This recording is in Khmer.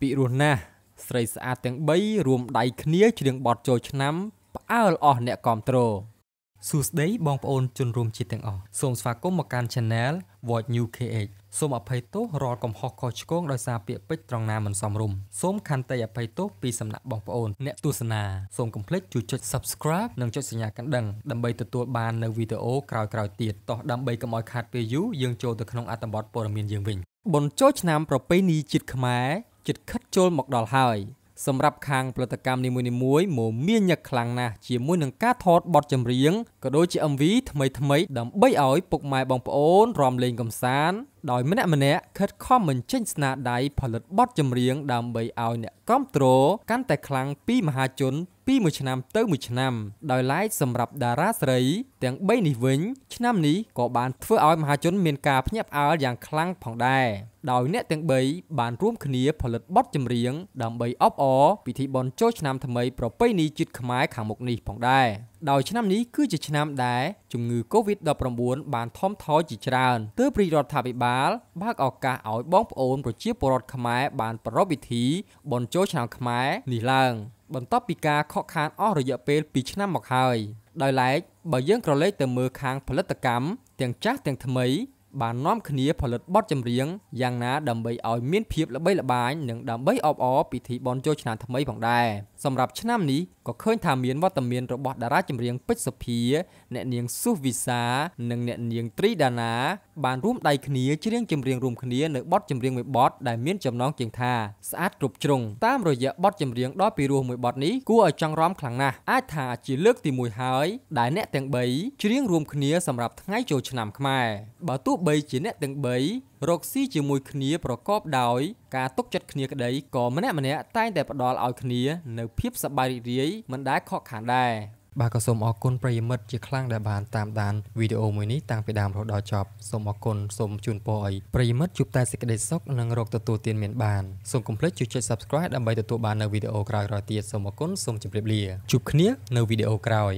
ពីរោះណាស់ស្រីស្អាតទាំង3រួមដៃគ្នាច្រៀងបទចូលឆ្នាំផ្អើលអស់អ្នកគ្រប់គ្រងសួស្តីបងប្អូន ជនរួមជាតិទាំងអស់សូមស្វាគមន៍មកកាន់ Channel Void New KH សូមអភ័យទោសរាល់កំហុសខុសឆ្គងដោយសារពាក្យពេចត្រង់ណាមិនសមរម្យសូមខន្តីអភ័យទោសពីសំណាក់បងប្អូនអ្នកទស្សនាសូមកុំភ្លេចជួយចុច Subscribe និងចុចសញ្ញាកណ្ដឹងដើម្បីទទួលបាននៅវីដេអូក្រោយៗទៀតតោះដើម្បីកុំឲ្យខាតពេលយូរយើងចូលទៅក្នុងអត្ថបទព័ត៌មានយើងវិញបុណ្យចូលឆ្នាំប្រពៃណីជាតិខ្មែរជិតខិតចូលមកដល់ហើយ សម្រាប់ខាងផលិតកម្មនីមួយៗមមាញឹកខ្លាំងណាស់ជាមួយនឹងការថតបទចម្រៀងក៏ដូចជា MV ថ្មីៗដើម្បីឲ្យពុកម៉ែបងប្អូនរំលេងកំសាន្តដោយម្នាក់ម្នាក់ខិតខំបញ្ចេញស្នាដៃផលិតបទចម្រៀងដើម្បីឲ្យអ្នកគ្រប់គ្រងកាន់តែខ្លាំងពីមហាជន ពីមួយឆ្នាំទៅមួយឆ្នាំដោយឡែកសម្រាប់តារាស្រី ទាំង3នេះវិញ ឆ្នាំនេះក៏បានធ្វើឲ្យមហាជនមានការភ្ញាក់ផ្អើលយ៉ាងខ្លាំងផងដែរដោយអ្នកទាំង3បានរួមគ្នា ផលិតបទចម្រៀងដើម្បីអបអរពិធីបុណ្យចូលឆ្នាំថ្មី ប្រពៃណីជាតិខ្មែរខាងមុខនេះផងដែរដោយឆ្នាំនេះគឺជាឆ្នាំដែលជំងឺ Covid-19 បានថមថយជាច្រើនទើបរាជរដ្ឋាភិបាលបើកឱកាសឲ្យបងប្អូនប្រជាពលរដ្ឋខ្មែរបានប្រារព្ធពិធីបុណ្យចូលឆ្នាំខ្មែរនេះឡើង បន្ទាប់ពីការខកខានអស់រយៈពេល2ឆ្នាំមកហើយដោយឡែកបើយើងក្រឡេកទៅមើលខាងផលិតកម្មទាំងចាស់ទាំងថ្មីបាននាំគ្នាផលិតបទចម្រៀងយ៉ាងណាដើម្បីឲ្យមានភាពល្បីល្បាញនិងដើម្បីអបអរពិធីបុណ្យចូលឆ្នាំថ្មីផងដែរសម្រាប់ឆ្នាំនេះក៏ឃើញថាមានវត្តមានរបស់តារាចម្រៀងពេជ្រសុភាអ្នកនាងស៊ូវិសា និងអ្នកនាងត្រីដាណាបានរួមដៃគ្នាច្រៀងចម្រៀងរួមគ្នានៅបទចម្រៀងមួយបទដែលមានចំណងជើងថាស្អាតគ្រប់ជ្រុងតាមរយៈបទចម្រៀងដ៏ពីរោះមួយបទនេះគួរឲ្យចង់រំខ្លាំងណាស់អាចថាជាលើកទី1ហើយ ដែលអ្នកទាំង3ច្រៀងរួមគ្នាសម្រាប់ថ្ងៃចូលឆ្នាំខ្មែរបើទោះបីជាអ្នកទាំង3រកស៊ីជាមួយគ្នាប្រកបដោយការទុកចិត្តគ្នាក្តីក៏ម្នាក់ម្នាក់តែងតែផ្ដល់ឲ្យគ្នា នៅភាពសប្បាយរីករាយមិនដែលខកខានដែរបាទក៏សូមអរគុណប្រិយមិត្តជាខ្លាំងដែលបានតាមដានវីដេអូមួយនេះតាំងពីដើមរហូតដល់ចប់សូមអរគុណសូមជូនពរឲ្យប្រិយមិត្តជួបតែសេចក្តីសុខនិងរកទទួលទានមានបានសូមកុំភ្លេចចុច Subscribe ដើម្បីទទួលបាននៅវីដេអូក្រោយៗទៀតសូមអរគុណសូមជម្រាបលាជួបគ្នានៅវីដេអូក្រោយ